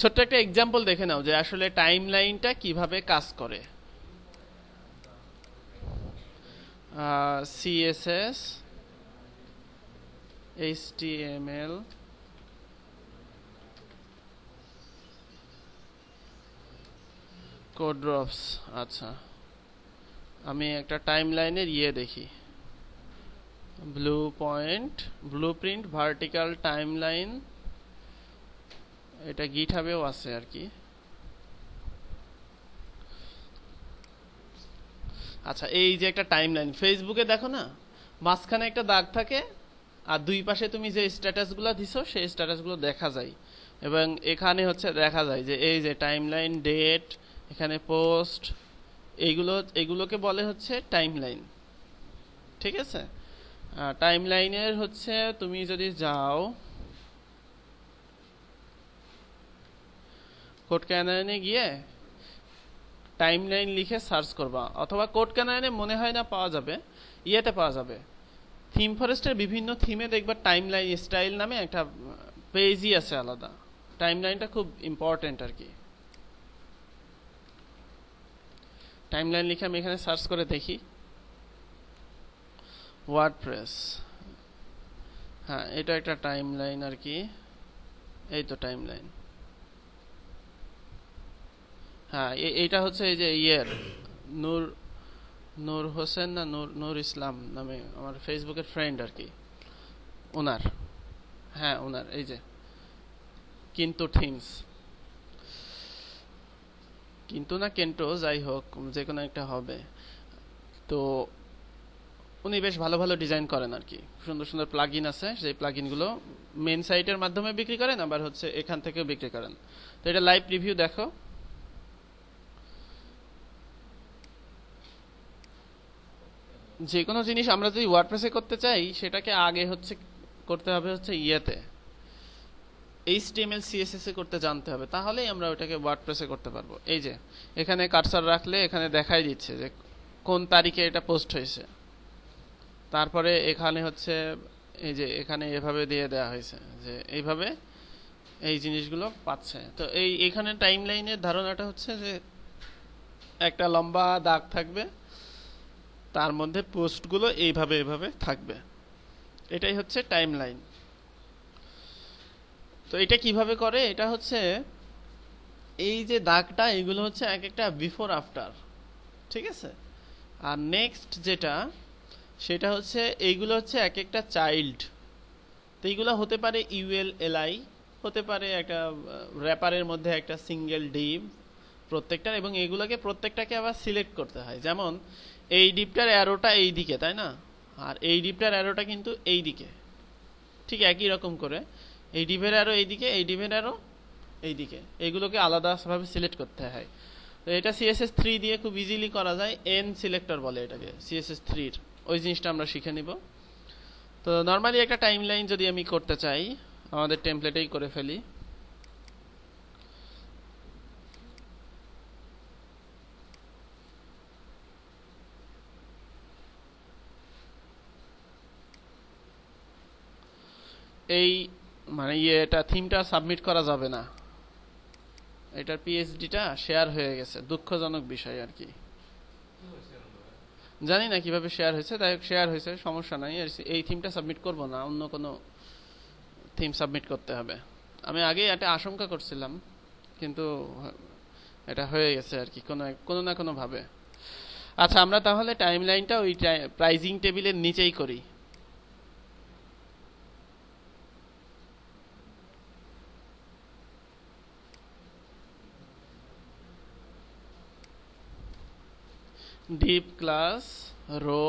ছোট্ট একটা এক্সাম্পল দেখে নাও যে আসলে টাইম লাইনটা কীভাবে কাজ করে সিএসএস এইচটিএমএল কোড কোড্রপস আচ্ছা আমি একটা টাইম লাইনের ইয়ে দেখি blue point blue print vertical time line এটা গিট হাবেও আছে আর কি আচ্ছা এই যে একটা টাইম লাইন ফেসবুকে দেখো না মাঝখানে একটা দাগ থাকে আর দুই পাশে তুমি যে স্ট্যাটাসগুলো দিছো সেই স্ট্যাটাসগুলো দেখা যায় এবং এখানে হচ্ছে দেখা যায় যে এই যে টাইম লাইন ডেট এখানে পোস্ট এইগুলো এগুলোকে বলে হচ্ছে টাইম লাইন ঠিক আছে টাইম লাইনের হচ্ছে তুমি যদি যাও কোড ক্যানায়নে গিয়ে টাইমলাইন লিখে সার্চ করবা অথবা কোড ক্যানায়নে মনে হয় না পাওয়া যাবে ইয়েতে পাওয়া যাবে থিম ফরেস্টের বিভিন্ন থিমে দেখবা টাইমলাইন স্টাইল নামে একটা পেজই আছে আলাদা টাইমলাইনটা খুব ইম্পর্টেন্ট আর কি টাইমলাইন লিখে আমি এখানে সার্চ করে দেখি ওয়ার্ড প্রেস হ্যাঁ এটা একটা টাইমলাইন আর কি এই তো টাইমলাইন হ্যাঁ এইটা হচ্ছে এই যে ইয়ের নূর নূর হোসেন না নূর নূর ইসলাম নামে আমার ফেসবুকের ফ্রেন্ড আর কি ওনার হ্যাঁ ওনার এই যে কিন্তু থিংস কিন্তু না কেন্টো যাই হোক যে কোনো একটা হবে তো উনি বেশ ভালো ভালো ডিজাইন করেন আর কি সুন্দর সুন্দর প্লাগ ইন আছে সেই প্লাগ ইনগুলো মেন সাইটের মাধ্যমে বিক্রি করেন আবার হচ্ছে এখান থেকেও বিক্রি করেন তো এটা লাইভ রিভিউ দেখো যে কোনো জিনিস আমরা যদি ওয়ার্ডপ্রেসে করতে চাই সেটাকে আগে হচ্ছে করতে হবে হচ্ছে ইয়েতে এইচ এস সিএসএসে করতে জানতে হবে তাহলেই আমরা ওটাকে ওয়ার্ডপ্রেসে করতে পারবো এই যে এখানে কারসার রাখলে এখানে দেখাই দিচ্ছে যে কোন তারিখে এটা পোস্ট হয়েছে তারপরে এখানে হচ্ছে এই যে এখানে এভাবে দিয়ে দেওয়া হয়েছে যে এইভাবে এই জিনিসগুলো পাচ্ছে তো এই এখানে টাইম লাইনের ধারণাটা হচ্ছে যে একটা লম্বা দাগ থাকবে তার মধ্যে পোস্টগুলো এইভাবে এইভাবে থাকবে এটাই হচ্ছে টাইম লাইন তো এটা কিভাবে করে এটা হচ্ছে এই যে দাগটা এগুলো হচ্ছে এক একটা বিফোর আফটার ঠিক আছে আর নেক্সট যেটা সেটা হচ্ছে এইগুলো হচ্ছে এক একটা চাইল্ড তো এইগুলো হতে পারে ইউএল এলআই হতে পারে একটা র্যাপারের মধ্যে একটা সিঙ্গেল ডিম প্রত্যেকটার এবং এগুলোকে প্রত্যেকটাকে আবার সিলেক্ট করতে হয় যেমন এই ডিপটার অ্যারোটা এই দিকে তাই না আর এই ডিপটার অ্যারোটা কিন্তু এই দিকে ঠিক একই রকম করে এই ডিপের অ্যারো এই দিকে এই ডিপের অ্যারো এই দিকে এইগুলোকে আলাদাভাবে সিলেক্ট করতে হয় তো এটা সিএসএস থ্রি দিয়ে খুব ইজিলি করা যায় এন সিলেক্টর বলে এটাকে সিএসএস থ্রির ওই জিনিসটা আমরা শিখে নিব তো নর্মালি একটা টাইম লাইন যদি আমি করতে চাই আমাদের টেমপ্লেটেই করে ফেলি এই মানে ইয়ে এটা থিমটা সাবমিট করা যাবে না এটার পিএইচডিটা শেয়ার হয়ে গেছে দুঃখজনক বিষয় আর কি জানি না কিভাবে শেয়ার হয়েছে তাই শেয়ার হয়েছে সমস্যা নাই এই থিমটা সাবমিট করব না অন্য কোনো থিম সাবমিট করতে হবে আমি আগে এটা আশঙ্কা করছিলাম কিন্তু এটা হয়ে গেছে আর কি কোনো কোনো না কোনোভাবে আচ্ছা আমরা তাহলে টাইম লাইনটা ওই প্রাইজিং টেবিলের নিচেই করি ডিপ ক্লাস রো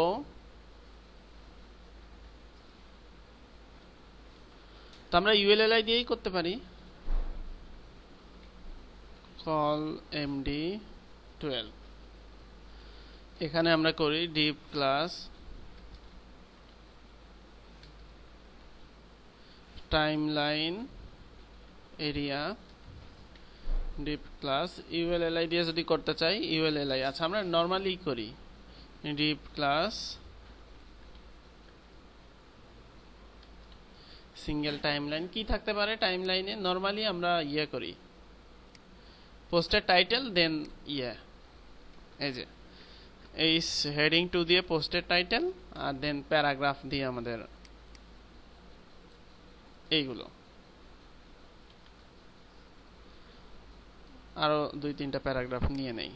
তো আমরা ইউএলএলআই দিয়েই করতে পারি কল এমডি টুয়েলভ এখানে আমরা করি div class time line area div class UL LI দিয়ে যদি করতে চাই ইউএলএলআই আচ্ছা আমরা নর্মালি করি ডিপ ক্লাস সিঙ্গেল টাইমলাইন কি থাকতে পারে টাইমলাইনে নর্মালি আমরা ইয়ে করি পোস্টের টাইটেল দেন ইয়ে এই যে এই হেডিং টু দিয়ে পোস্টের টাইটেল আর দেন প্যারাগ্রাফ দিয়ে আমাদের এইগুলো আরও দুই তিনটা প্যারাগ্রাফ নিয়ে নেই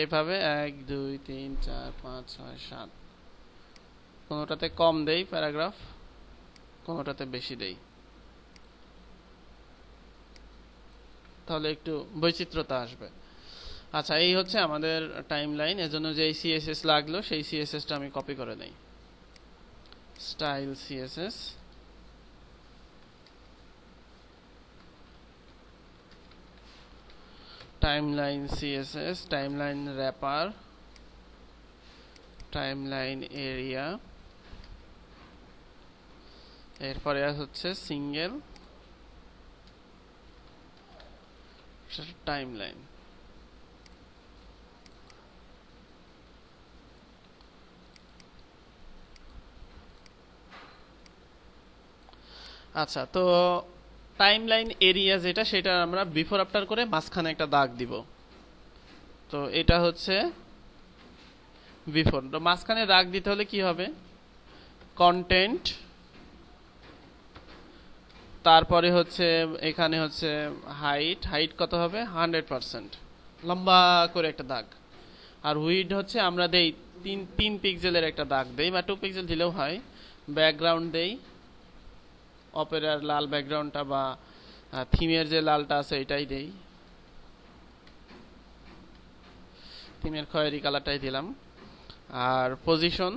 এইভাবে এক দুই তিন চার পাঁচ ছয় সাত কোনোটাতে কম দেই প্যারাগ্রাফ কোনোটাতে বেশি দেই তাহলে একটু বৈচিত্র্যতা আসবে আচ্ছা এই হচ্ছে আমাদের টাইম লাইন এজন্য যে সিএসএস লাগলো সেই সিএসএসটা আমি কপি করে নেই style CSS timeline CSS timeline wrapper timeline area এরপরে হচ্ছে সিঙ্গেল টাইমলাইন আচ্ছা তো টাইমলাইন এরিয়া যেটা সেটা আমরা বিফোর আফটার করে মাঝখানে একটা দাগ দিব তো এটা হচ্ছে বিফোর তো মাঝখানে দাগ দিতে হলে কি হবে কন্টেন্ট তারপরে হচ্ছে এখানে হচ্ছে হাইট হাইট কত হবে হান্ড্রেড পারসেন্ট লম্বা করে একটা দাগ আর উইড হচ্ছে আমরা দেই তিন তিন পিক্সেলের একটা দাগ দেই বা টু পিক্সেল দিলেও হয় ব্যাকগ্রাউন্ড দেই অপেরার লাল ব্যাকগ্রাউন্ডটা বা থিমের যে লালটা আছে এটাই দেই থিমের খয়েরি কালারটাই দিলাম আর পজিশন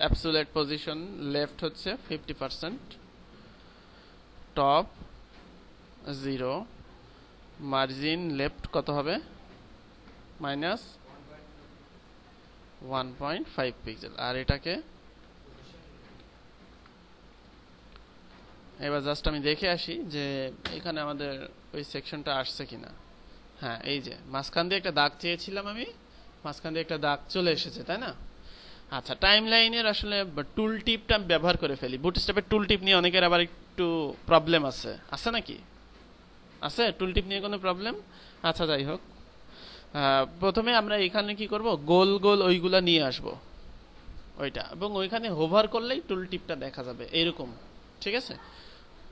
অ্যাপসুলেট পজিশন লেফট হচ্ছে fifty percent top zero margin left কত হবে minus one point five pixel আর এটাকে এবার জাস্ট আমি দেখে আসি যে এখানে আমাদের ওই সেকশনটা আসছে কিনা হ্যাঁ এই যে মাঝখান দিয়ে একটা দাগ চেয়েছিলাম আমি মাঝখান দিয়ে একটা দাগ চলে এসেছে তাই না আচ্ছা টাইম লাইনের আসলে টুল টিপটা আমি ব্যবহার করে ফেলি বুট স্টেপের টুল টিপ নিয়ে অনেকের আবার একটু প্রবলেম আছে আছে নাকি আছে টুল টিপ নিয়ে কোনো প্রবলেম আচ্ছা যাই হোক প্রথমে আমরা এখানে কি করব গোল গোল ওইগুলা নিয়ে আসব ওইটা এবং ওইখানে হোভার করলেই টুল টিপটা দেখা যাবে এরকম ঠিক আছে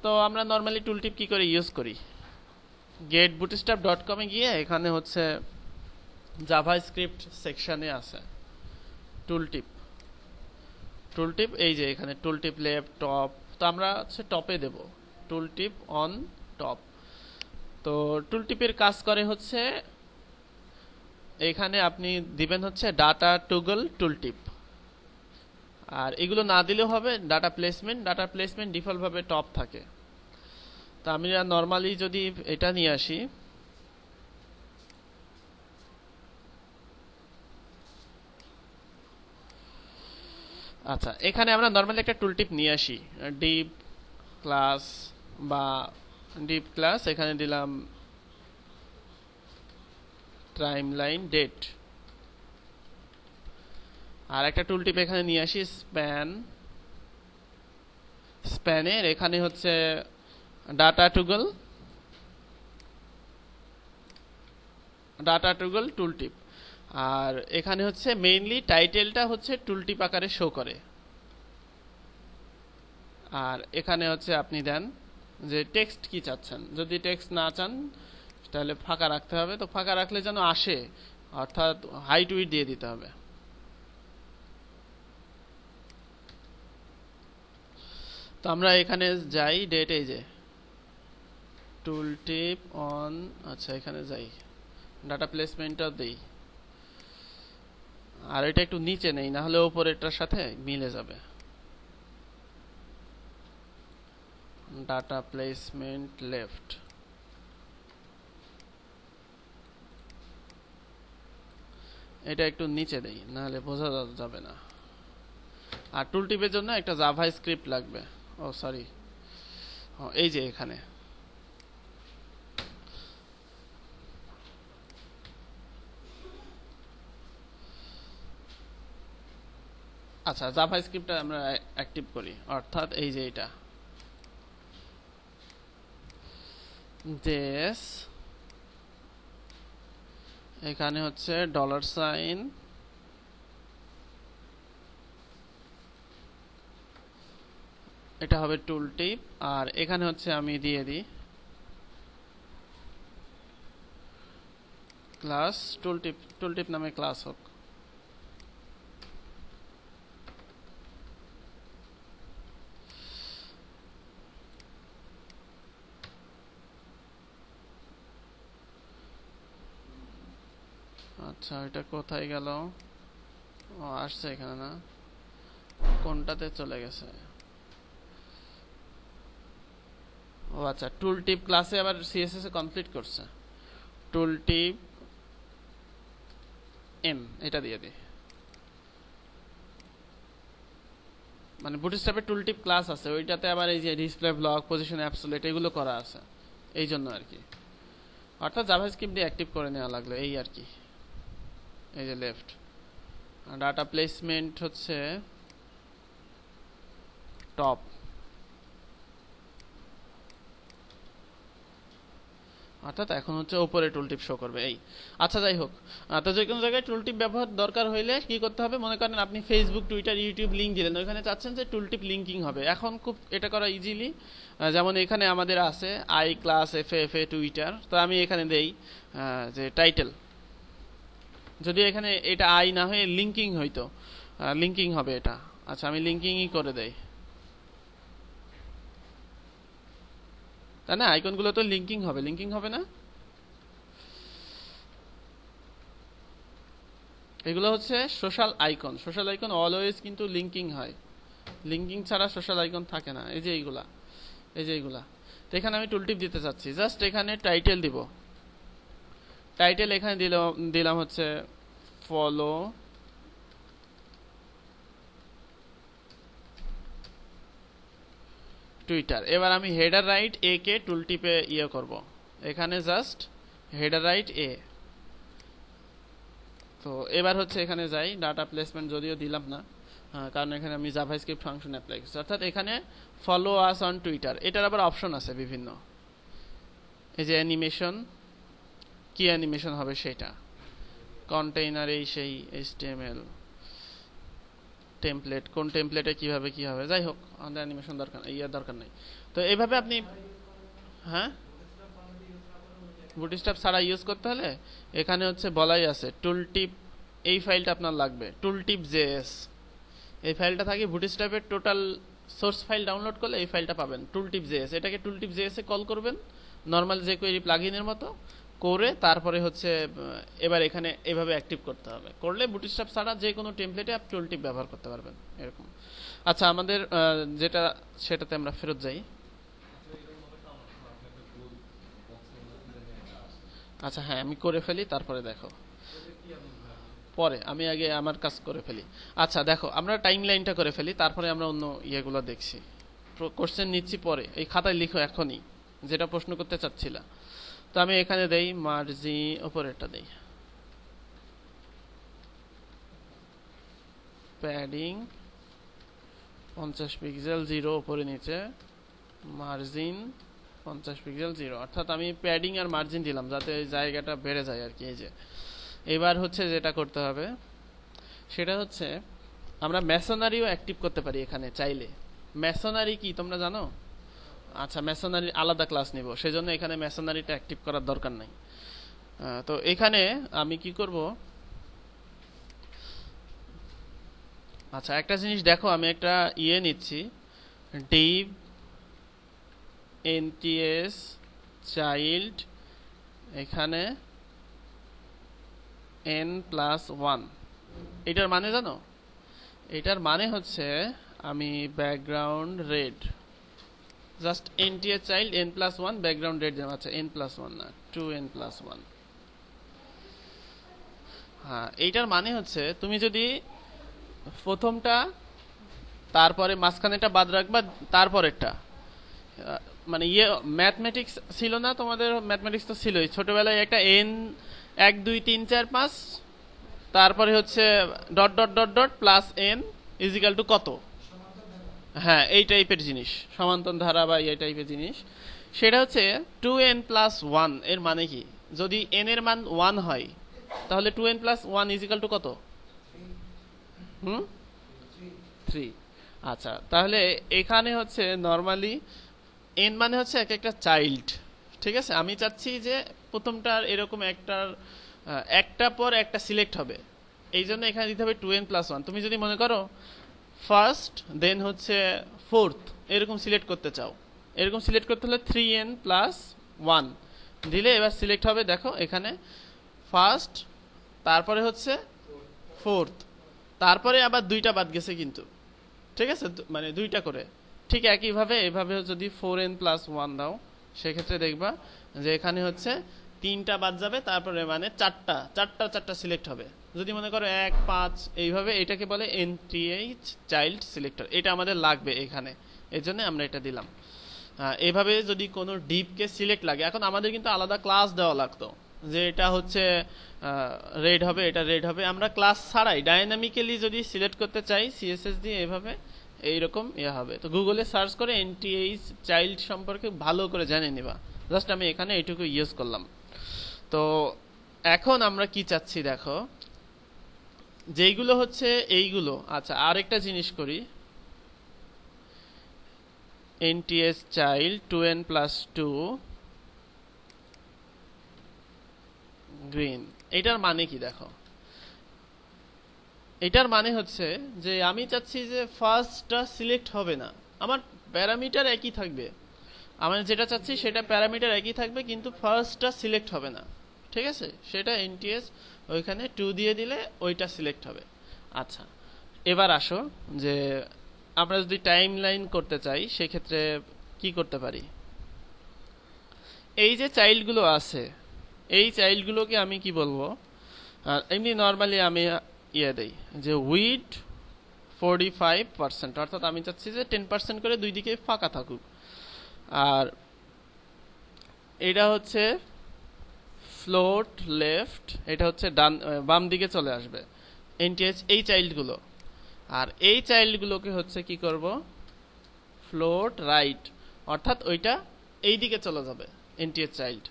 তো আমরা নর্মালি টুলটিপ কী করে ইউজ করি গেট বুটস্টাপ ডট কমে গিয়ে এখানে হচ্ছে জাভা স্ক্রিপ্ট সেকশানে আছে টুলটিপ টুলটিপ এই যে এখানে টুলটিপ লেপ টপ তো আমরা হচ্ছে টপে দেব টুলটিপ অন টপ তো টুলটিপের কাজ করে হচ্ছে এখানে আপনি দিবেন হচ্ছে ডাটা টুগল টুলটিপ আর এগুলো না দিলেও হবে ডাটা প্লেসমেন্ট ডাটা প্লেসমেন্ট ডিফল্টভাবে টপ থাকে তো আমি নর্মালি যদি এটা নিয়ে আসি আচ্ছা এখানে আমরা নর্মালি একটা টুলটিপ নিয়ে আসি ডিপ ক্লাস বা ডিপ ক্লাস এখানে দিলাম টাইম লাইন ডেট আর একটা টুলটিপ এখানে নিয়ে আসি স্প্যান স্প্যানের এখানে হচ্ছে data toggle data toggle tooltip আর এখানে হচ্ছে মেইনলি টাইটেলটা হচ্ছে টুলটিপ আকারে শো করে আর এখানে হচ্ছে আপনি দেন যে টেক্সট কি চাচ্ছেন যদি টেক্সট না চান তাহলে ফাঁকা রাখতে হবে তো ফাঁকা রাখলে যেন আসে অর্থাৎ হাইট উইট দিয়ে দিতে হবে তো আমরা এখানে যাই ডেট এই যে টুল টিপ অন আচ্ছা এখানে যাই ডাটা প্লেসমেন্টটা দেই আর এটা একটু নিচে নেই না হলে ওপরেরটার সাথে মিলে যাবে ডাটা প্লেসমেন্ট লেফট এটা একটু নিচে দেই নাহলে বোঝা যাবে না আর টুল টিপের জন্য একটা জাভাই স্ক্রিপ্ট লাগবে ও সরি এই যে এখানে আচ্ছা জাভা স্ক্রিপ্টটা আমরা অ্যাক্টিভ করি অর্থাৎ এই যে এটা দেশ এখানে হচ্ছে ডলার সাইন এটা হবে টুল টিপ আর এখানে হচ্ছে আমি দিয়ে দিই ক্লাস টুল টিপ টুল টিপ নামে ক্লাস হোক আচ্ছা এটা কোথায় গেল ও আসছে এখানে না কোনটাতে চলে গেছে ও আচ্ছা টুল টিপ ক্লাসে আবার সিএসএস এ কমপ্লিট করছে টুল টিপ এম এটা দিয়ে দিই মানে বুটস্ট্র্যাপে টুল টিপ ক্লাস আছে ওইটাতে আবার এই যে ডিসপ্লে ব্লক পজিশন অ্যাপসুলেট এগুলো করা আছে এই জন্য আর কি অর্থাৎ জাভাস্ক্রিপ্ট দিয়ে অ্যাক্টিভ করে নেওয়া লাগলো এই আর কি এই যে লেফট ডাটা প্লেসমেন্ট হচ্ছে টপ অর্থাৎ এখন হচ্ছে ওপরে টুলটিপ শো করবে এই আচ্ছা যাই হোক তো যে কোনো জায়গায় টুলটিপ ব্যবহার দরকার হইলে কি করতে হবে মনে করেন আপনি ফেসবুক টুইটার ইউটিউব লিঙ্ক দিলেন ওইখানে চাচ্ছেন যে টুলটিপ লিঙ্কিং হবে এখন খুব এটা করা ইজিলি যেমন এখানে আমাদের আছে I class F F A Twitter তো আমি এখানে দেই যে টাইটেল যদি এখানে এটা আই না হয়ে লিঙ্কিং হইতো লিঙ্কিং হবে এটা আচ্ছা আমি লিঙ্কিংই করে দেই তাই না আইকনগুলো তো লিঙ্কিং হবে লিঙ্কিং হবে না এগুলো হচ্ছে social icon social icon always কিন্তু লিঙ্কিং হয় লিঙ্কিং ছাড়া সোশ্যাল আইকন থাকে না এই যে এইগুলা এই যে এইগুলা তো এখানে আমি টুলটিপ দিতে চাচ্ছি জাস্ট এখানে টাইটেল দিব টাইটেল এখানে দিলাম দিলাম হচ্ছে ফলো টুইটার এবার আমি হেডার রাইট এ কে টুল টিপে ইয়ে করব এখানে জাস্ট হেডার রাইট এ তো এবার হচ্ছে এখানে যাই ডাটা প্লেসমেন্ট যদিও দিলাম না কারণ এখানে আমি জাভাই স্ক্রিপ্ট ফাংশন অ্যাপ্লাই করছি অর্থাৎ এখানে ফলো আস অন টুইটার এটার আবার অপশন আছে বিভিন্ন এই যে অ্যানিমেশন কী অ্যানিমেশন হবে সেটা কন্টেইনার এই সেই এইচটিএমএল টেমপ্লেট কোন টেমপ্লেটে কিভাবে কি হবে যাই হোক আমাদের অ্যানিমেশন দরকার ইয়ার দরকার নেই তো এইভাবে আপনি হ্যাঁ স্টাফ ছাড়া ইউজ করতে হলে এখানে হচ্ছে বলাই আছে টুলটিপ এই ফাইলটা আপনার লাগবে টুলটিপ এস এই ফাইলটা থাকে বুটস্ট্যাপের টোটাল সোর্স ফাইল ডাউনলোড করলে এই ফাইলটা পাবেন টুলটিপ এস এটাকে টুলটিপ এ কল করবেন নর্মাল যে কোয়েরি প্লাগিনের মতো করে তারপরে হচ্ছে এবার এখানে এভাবে অ্যাক্টিভ করতে হবে করলে বুটিস্ট্রাপ ছাড়া যে কোনো টেমপ্লেটে আপনি টুলটিপ ব্যবহার করতে পারবেন এরকম আচ্ছা আমাদের যেটা সেটাতে আমরা ফেরত যাই আচ্ছা হ্যাঁ আমি করে ফেলি তারপরে দেখো পরে আমি আগে আমার কাজ করে ফেলি আচ্ছা দেখো আমরা টাইম লাইনটা করে ফেলি তারপরে আমরা অন্য ইয়েগুলো দেখছি কোশ্চেন নিচ্ছি পরে এই খাতায় লিখো এখনই যেটা প্রশ্ন করতে চাচ্ছিলাম তো আমি এখানে দেই মার্জি ওপরেরটা দেই প্যাডিং পঞ্চাশ পিক্সেল জিরো ওপরে নিচে মার্জিন পঞ্চাশ পিক্সেল জিরো অর্থাৎ আমি প্যাডিং আর মার্জিন দিলাম যাতে ওই জায়গাটা বেড়ে যায় আর কি এই যে এবার হচ্ছে যেটা করতে হবে সেটা হচ্ছে আমরা ম্যাসোনারিও অ্যাক্টিভ করতে পারি এখানে চাইলে ম্যাসোনারি কি তোমরা জানো আচ্ছা মেশনারি আলাদা ক্লাস নিব সেজন্য এখানে মেশনারিটা অ্যাক্টিভ করার দরকার নাই তো এখানে আমি কি করব আচ্ছা একটা জিনিস দেখো আমি একটা ইয়ে নিচ্ছি ডিপ এনটিএস চাইল্ড এখানে এন প্লাস ওয়ান এটার মানে জানো এটার মানে হচ্ছে আমি background red just N T A child N plus one background red যেমন আছে এন প্লাস ওয়ান না টু এন প্লাস ওয়ান হ্যাঁ এইটার মানে হচ্ছে তুমি যদি প্রথমটা তারপরে মাঝখানেটা বাদ রাখবা তারপরেরটা মানে ইয়ে ম্যাথমেটিক্স ছিল না তোমাদের ম্যাথমেটিক্স তো ছিলই ছোটোবেলায় একটা এন এক দুই তিন চার পাঁচ তারপরে হচ্ছে dot dot dot dot plus N equal two কত হ্যাঁ এই টাইপের জিনিস সমান্তর ধারা বা এই টাইপের জিনিস সেটা হচ্ছে টু এন প্লাস ওয়ান এর মানে কি যদি এন এর মান ওয়ান হয় তাহলে two N plus one equal two কত হুম থ্রি আচ্ছা তাহলে এখানে হচ্ছে নর্মালি এন মানে হচ্ছে এক একটা চাইল্ড ঠিক আছে আমি চাচ্ছি যে প্রথমটার এরকম একটার একটা পর একটা সিলেক্ট হবে এই জন্য এখানে দিতে হবে টু এন প্লাস ওয়ান তুমি যদি মনে করো ফার্স্ট দেন হচ্ছে ফোর্থ এরকম সিলেক্ট করতে চাও এরকম সিলেক্ট করতে হলে থ্রি এন প্লাস ওয়ান দিলে এবার সিলেক্ট হবে দেখো এখানে ফার্স্ট তারপরে হচ্ছে ফোর্থ তারপরে আবার দুইটা বাদ গেছে কিন্তু ঠিক আছে মানে দুইটা করে ঠিক একইভাবে এভাবে যদি ফোর এন প্লাস ওয়ান দাও সেক্ষেত্রে দেখবা যে এখানে হচ্ছে তিনটা বাদ যাবে তারপরে মানে চারটা চারটা চারটা সিলেক্ট হবে যদি মনে করো এক পাঁচ এইভাবে এটাকে বলে এনটিএইচ চাইল্ড সিলেক্টর এটা আমাদের লাগবে এখানে এই জন্য আমরা এটা দিলাম এভাবে যদি কোনো ডিপকে সিলেক্ট লাগে এখন আমাদের কিন্তু আলাদা ক্লাস দেওয়া লাগতো যে এটা হচ্ছে রেড হবে এটা রেড হবে আমরা ক্লাস ছাড়াই ডায়নামিক্যালি যদি সিলেক্ট করতে চাই সিএসএস দিয়ে এভাবে এইরকম ইয়ে হবে তো গুগলে সার্চ করে এনটিএইচ চাইল্ড সম্পর্কে ভালো করে জানে নিবা জাস্ট আমি এখানে এটুকু ইউজ করলাম তো এখন আমরা কি চাচ্ছি দেখো যেইগুলো হচ্ছে এইগুলো আচ্ছা আরেকটা জিনিস করি nth child two N plus two green এটার মানে কি দেখো এটার মানে হচ্ছে যে আমি চাচ্ছি যে ফার্স্টটা সিলেক্ট হবে না আমার প্যারামিটার একই থাকবে আমার যেটা চাচ্ছি সেটা প্যারামিটার একই থাকবে কিন্তু ফার্স্টটা সিলেক্ট হবে না ঠিক আছে সেটা এনটিএস ওইখানে টু দিয়ে দিলে ওইটা সিলেক্ট হবে আচ্ছা এবার আসো যে আমরা যদি টাইম লাইন করতে চাই সেক্ষেত্রে কি করতে পারি এই যে চাইল্ডগুলো আছে এই চাইল্ডগুলোকে আমি কি বলবো এমনি নর্মালি আমি ইয়ে দেই যে উইড ফোরটি ফাইভ পার্সেন্ট অর্থাৎ আমি চাচ্ছি যে টেন পার্সেন্ট করে দুই দিকে ফাঁকা থাকুক আর এটা হচ্ছে ফ্লোট লেফট এটা হচ্ছে ডান বাম দিকে চলে আসবে এনটিএস এই চাইল্ডগুলো আর এই চাইল্ডগুলোকে হচ্ছে কি করব ফ্লোট রাইট অর্থাৎ ওইটা এই দিকে চলে যাবে এনটিএস চাইল্ড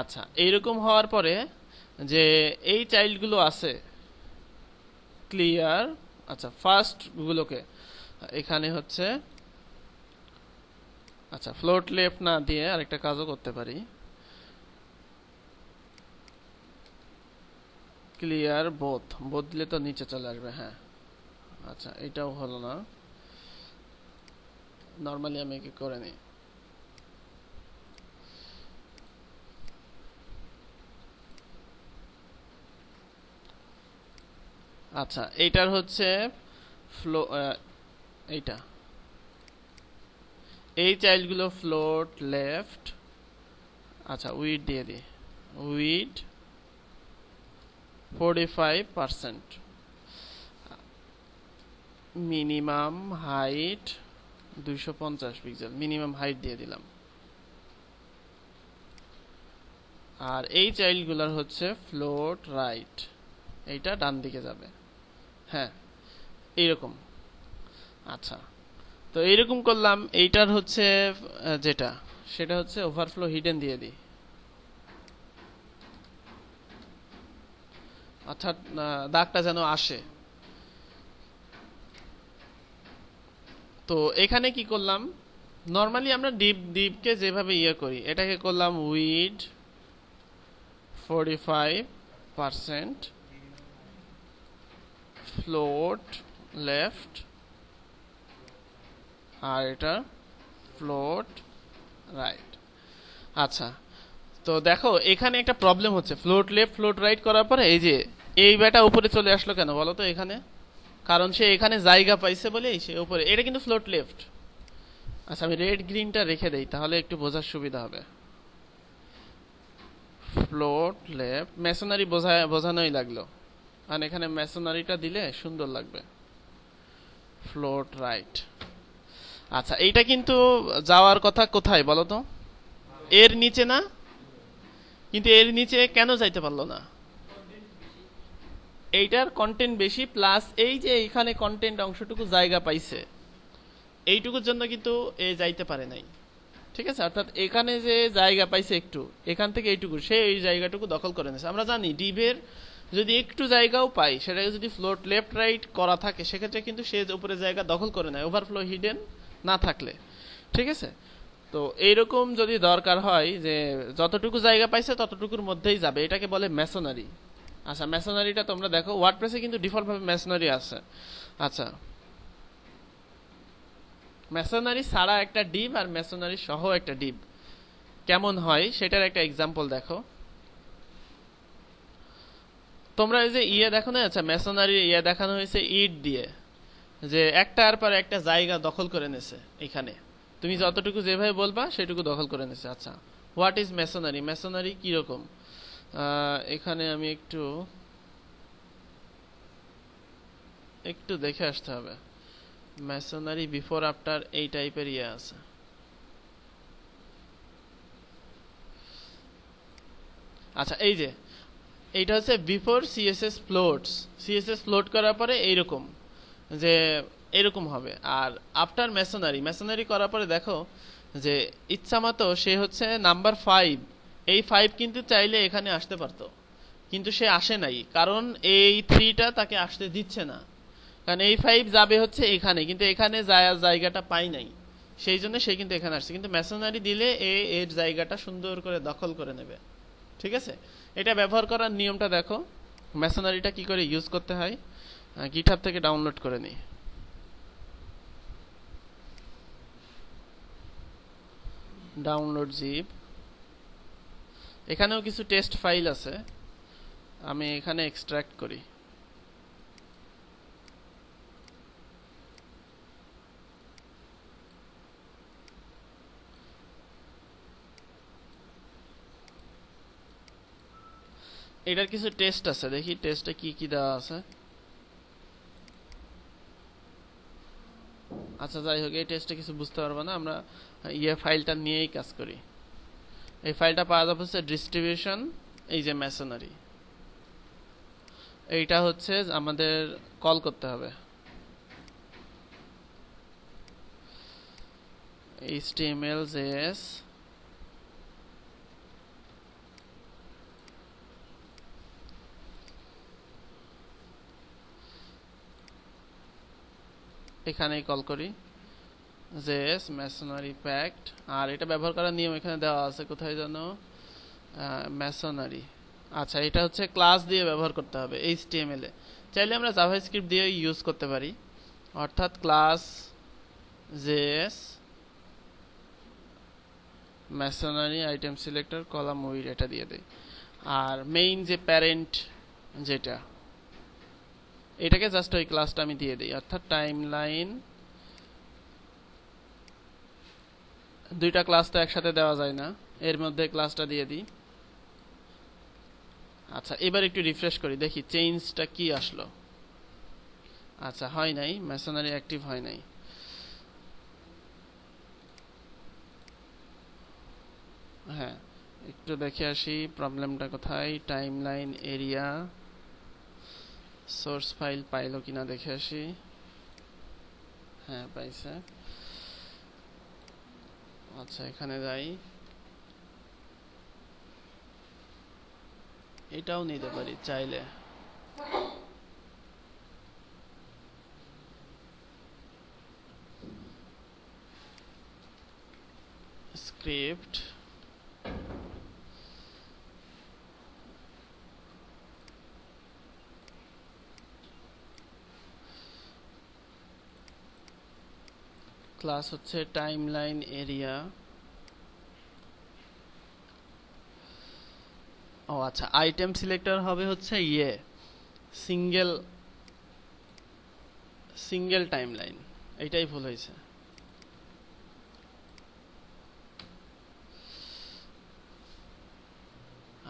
আচ্ছা এইরকম হওয়ার পরে যে এই চাইল্ডগুলো আছে ক্লিয়ার আচ্ছা ফার্স্টগুলোকে এখানে হচ্ছে আচ্ছা ফ্লোট লেফট না দিয়ে আরেকটা কাজও করতে পারি ক্লিয়ার বোথ বোথ দিলে তো নিচে চলে আসবে হ্যাঁ আচ্ছা এটাও হলো না নর্মালি আমি কি করে নিই আচ্ছা এইটার হচ্ছে ফ্লো এইটা এই চাইল্ডগুলো ফ্লোট লেফট আচ্ছা উইড দিয়ে দিই width 45% minimum height 250 pixel minimum height দিয়ে দিলাম আর এই গুলার হচ্ছে ফ্লোট রাইট এইটা ডান দিকে যাবে হ্যাঁ এইরকম আচ্ছা তো এইরকম করলাম এইটার হচ্ছে যেটা সেটা হচ্ছে ওভারফ্লো হিডেন দিয়ে দিই অর্থাৎ দাগটা যেন আসে তো এখানে কি করলাম নর্মালি আমরা ডিপ ডিপকে যেভাবে ইয়ে করি এটাকে করলাম width forty five percent float left আর এটা ফ্লোট রাইট আচ্ছা তো দেখো এখানে একটা প্রবলেম হচ্ছে ফ্লোট লেফট ফ্লোট রাইট করার পরে এই যে এই বেটা উপরে চলে আসলো কেন বলো তো এখানে কারণ সে এখানে জায়গা পাইছে বলেই সে উপরে এটা কিন্তু ফ্লোট লেফট আচ্ছা আমি রেড গ্রিনটা রেখে দেই তাহলে একটু বোঝার সুবিধা হবে ফ্লোট লেফট মেশনারি বোঝা বোঝানোই লাগলো আর এখানে মেশনারিটা দিলে সুন্দর লাগবে ফ্লোট রাইট আচ্ছা এইটা কিন্তু যাওয়ার কথা কোথায় বলো তো এর নিচে না কিন্তু এর নিচে কেন যাইতে পারলো না এইটার কন্টেন্ট বেশি প্লাস এই যে এইখানে কন্টেন্ট অংশটুকু জায়গা পাইছে এইটুকুর জন্য কিন্তু এ যাইতে পারে নাই ঠিক আছে অর্থাৎ এখানে যে জায়গা পাইছে একটু এখান থেকে এইটুকু সে এই জায়গাটুকু দখল করে নিয়েছে আমরা জানি ডিভের যদি একটু জায়গাও পাই সেটাকে যদি ফ্লোট লেফট রাইট করা থাকে সেক্ষেত্রে কিন্তু সে উপরে জায়গা দখল করে নেয় ওভারফ্লো হিডেন না থাকলে ঠিক আছে তো এইরকম যদি দরকার হয় যে যতটুকু জায়গা পাইছে ততটুকুর মধ্যেই যাবে এটাকে বলে মেশনারি আচ্ছা মেশনারিটা তোমরা দেখো ওয়ার্ডপ্রেসে কিন্তু ডিফল্টভাবে মেশনারি আছে আচ্ছা মেশনারি ছাড়া একটা ডিপ আর মেশনারি সহ একটা ডিপ কেমন হয় সেটার একটা এক্সাম্পল দেখো তোমরা এই যে ইয়ে দেখো না আচ্ছা মেশনারি ইয়ে দেখানো হয়েছে ইট দিয়ে যে একটার পর একটা জায়গা দখল করে নেছে এখানে তুমি যতটুকু যেভাবে বলবা সেটুকু দখল করে নেছে আচ্ছা হোয়াট ইজ মেশনারি মেশনারি কীরকম এখানে আমি একটু একটু দেখে আসতে হবে মেশনারি বিফোর আফটার এই টাইপের ইয়ে আছে আচ্ছা এই যে এইটা হচ্ছে before CSS floats CSS float করার পরে এইরকম যে এরকম হবে আর আফটার মেশনারি মেশনারি করার পরে দেখো যে ইচ্ছা মতো সে হচ্ছে নাম্বার ফাইভ এই ফাইভ কিন্তু চাইলে এখানে আসতে পারতো কিন্তু সে আসে নাই কারণ এই থ্রিটা তাকে আসতে দিচ্ছে না কারণ এই ফাইভ যাবে হচ্ছে এখানে কিন্তু এখানে জায়গাটা পাই নাই সেই জন্য সে কিন্তু এখানে আসছে কিন্তু মেশনারি দিলে এ এর জায়গাটা সুন্দর করে দখল করে নেবে ঠিক আছে এটা ব্যবহার করার নিয়মটা দেখো মেশনারিটা কি করে ইউজ করতে হয় গিটহাব থেকে ডাউনলোড করে নিই ডাউনলোড জিপ এখানেও কিছু টেস্ট ফাইল আছে আমি এখানে এক্সট্রাক্ট করি এটার কিছু টেস্ট আছে দেখি টেস্টে কি কি দেওয়া আছে আচ্ছা যাই হোক এই টেস্টে কিছু বুঝতে পারবো না আমরা ইয়ে ফাইলটা নিয়েই কাজ করি এই ফাইলটা পাওয়া যাবে হচ্ছে ডিস্ট্রিবিউশন এই যে মেশনারি এইটা হচ্ছে আমাদের কল করতে হবে html js এখানেই কল করি জেস মেশনারি প্যাক্ট আর এটা ব্যবহার করার নিয়ম এখানে দেওয়া আছে কোথায় যেন মেশনারি আচ্ছা এটা হচ্ছে ক্লাস দিয়ে ব্যবহার করতে হবে এইচ টি এম এলে চাইলে আমরা জাভাই স্ক্রিপ্ট দিয়ে ইউজ করতে পারি অর্থাৎ class JS masonry item selector column width এটা দিয়ে দেয় আর মেইন যে প্যারেন্ট যেটা এটাকে জাস্ট ওই ক্লাসটা আমি দিয়ে দিই অর্থাৎ টাইম লাইন দুইটা ক্লাস তো একসাথে দেওয়া যায় না এর মধ্যে ক্লাসটা দিয়ে দিই আচ্ছা এবার একটু রিফ্রেশ করি দেখি চেঞ্জটা কি আসলো আচ্ছা হয় নাই মেশনারি অ্যাক্টিভ হয় নাই হ্যাঁ একটু দেখে আসি প্রবলেমটা কোথায় time line area source file পাইলো কিনা দেখে আসি হ্যাঁ পাইছে আচ্ছা এখানে যাই এটাও নিতে পারি চাইলে স্ক্রিপ্ট ক্লাস হচ্ছে টাইম লাইন এরিয়া ও আচ্ছা আইটেম সিলেক্টর হবে হচ্ছে ইয়ে সিঙ্গেল সিঙ্গেল টাইম লাইন এটাই ভুল হয়েছে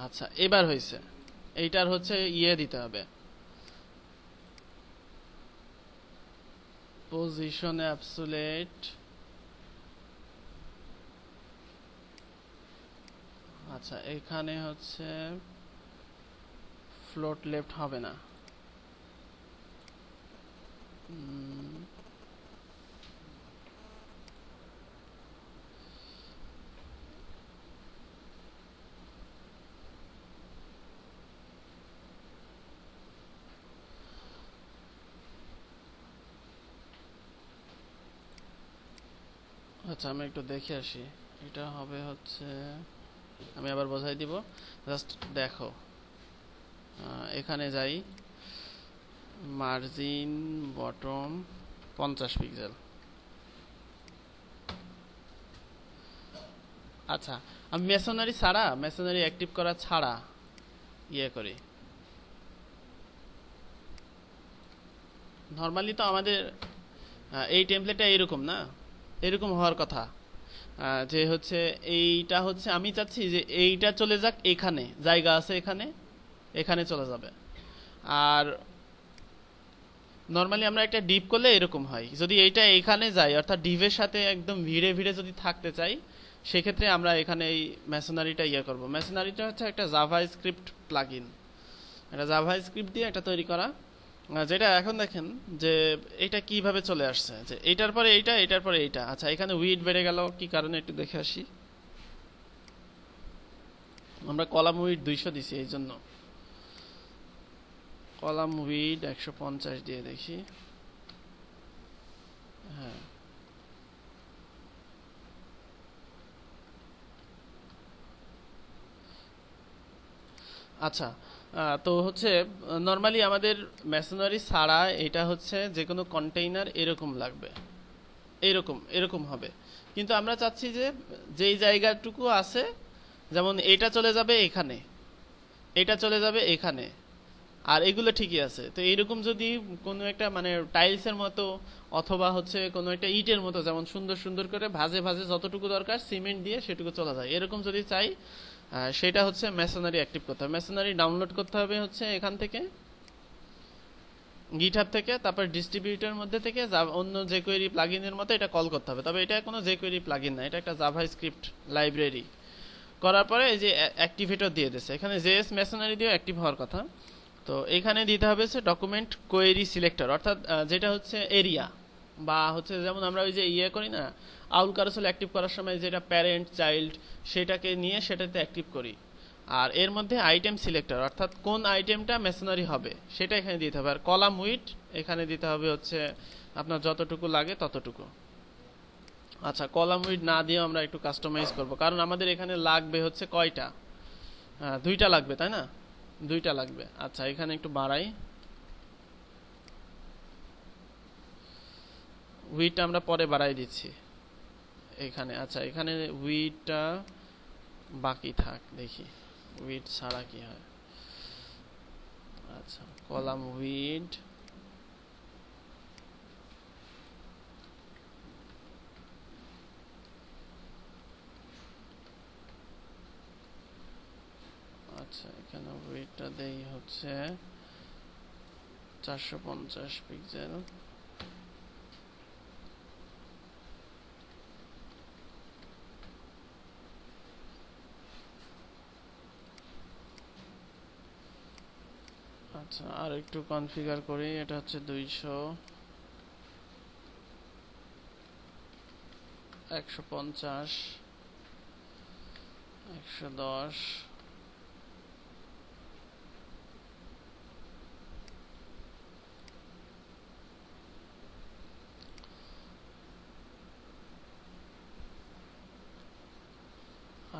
আচ্ছা এবার হয়েছে এইটার হচ্ছে ইয়ে দিতে হবে position absolute আচ্ছা এখানে হচ্ছে float left হবে না আচ্ছা আমি একটু দেখে আসি এটা হবে হচ্ছে আমি আবার বোঝাই দিব জাস্ট দেখো এখানে যাই মার্জিন বটম পঞ্চাশ পিক্সেল আচ্ছা আমি মেশনারি ছাড়া মেশনারি অ্যাক্টিভ করা ছাড়া ইয়ে করি নর্মালি তো আমাদের এই টেমপ্লেটটা এরকম না এরকম হওয়ার কথা যে হচ্ছে এইটা হচ্ছে আমি চাচ্ছি যে এইটা চলে যাক এখানে জায়গা আছে এখানে এখানে চলে যাবে আর নর্মালি আমরা একটা ডিপ করলে এরকম হয় যদি এইটা এখানে যায় অর্থাৎ ডিভের সাথে একদম ভিড়ে ভিড়ে যদি থাকতে চাই সেক্ষেত্রে আমরা এখানে এই মেশনারিটা ইয়ে করবো মেশনারিটা হচ্ছে একটা জাভা স্ক্রিপ্ট প্লাগ ইন এটা জাভা স্ক্রিপ্ট দিয়ে এটা তৈরি করা যেটা এখন দেখেন যে এটা কিভাবে চলে আসছে যে এইটার পরে এইটা এটার পরে এইটা আচ্ছা এখানে উইড বেড়ে গেল কি কারণে একটু দেখে আসি আমরা কলাম উইড দুইশো দিছি এই জন্য কলাম উইড একশো পঞ্চাশ দিয়ে দেখি হ্যাঁ আচ্ছা তো হচ্ছে নর্মালি আমাদের মেশিনারি ছাড়া এটা হচ্ছে যে কোনো কন্টেইনার এরকম লাগবে এরকম এরকম হবে কিন্তু আমরা চাচ্ছি যে যেই জায়গাটুকু আছে যেমন এটা চলে যাবে এখানে এটা চলে যাবে এখানে আর এগুলো ঠিকই আছে তো এইরকম যদি কোনো একটা মানে টাইলসের মতো অথবা হচ্ছে কোনো একটা ইটের মতো যেমন সুন্দর সুন্দর করে ভাজে ভাজে যতটুকু দরকার সিমেন্ট দিয়ে সেটুকু চলা যায় এরকম যদি চাই সেটা হচ্ছে মেশনারি অ্যাক্টিভ করতে হবে মেশনারি ডাউনলোড করতে হবে হচ্ছে এখান থেকে গিটার থেকে তারপর ডিস্ট্রিবিউটার মধ্যে থেকে অন্য যে কোয়েরি প্লাগিনের মতো এটা কল করতে হবে তবে এটা কোনো যে কোয়েরি প্লাগিন না এটা একটা জাভা স্ক্রিপ্ট লাইব্রেরি করার পরে এই যে অ্যাক্টিভেটর দিয়ে দিয়েছে এখানে জেএস মেশনারি দিয়েও অ্যাক্টিভ হওয়ার কথা তো এখানে দিতে হবে হচ্ছে ডকুমেন্ট কোয়েরি সিলেক্টর অর্থাৎ যেটা হচ্ছে এরিয়া বা হচ্ছে যেমন আমরা ওই যে ইয়ে করি না আউল কারসেল অ্যাক্টিভ করার সময় যেটা প্যারেন্ট চাইল্ড সেটাকে নিয়ে সেটাতে অ্যাক্টিভ করি আর এর মধ্যে আইটেম সিলেক্টর অর্থাৎ কোন আইটেমটা মেশিনারি হবে সেটা এখানে দিতে হবে আর কলাম উইট এখানে দিতে হবে হচ্ছে আপনার যতটুকু লাগে ততটুকু আচ্ছা কলাম উইট না দিয়েও আমরা একটু কাস্টমাইজ করব কারণ আমাদের এখানে লাগবে হচ্ছে কয়টা দুইটা লাগবে তাই না দুইটা লাগবে আচ্ছা এখানে একটু বাড়াই উইট আমরা পরে বাড়াই দিচ্ছি এখানে আচ্ছা এখানে উইটটা বাকি থাক দেখি উইড ছাড়া কি হয় আচ্ছা কলাম উইড আচ্ছা এখানে উইডটা দেই হচ্ছে চারশো পঞ্চাশ পিক্সেল আচ্ছা আর একটু কনফিগার করি এটা হচ্ছে দুইশো একশো পঞ্চাশ একশো দশ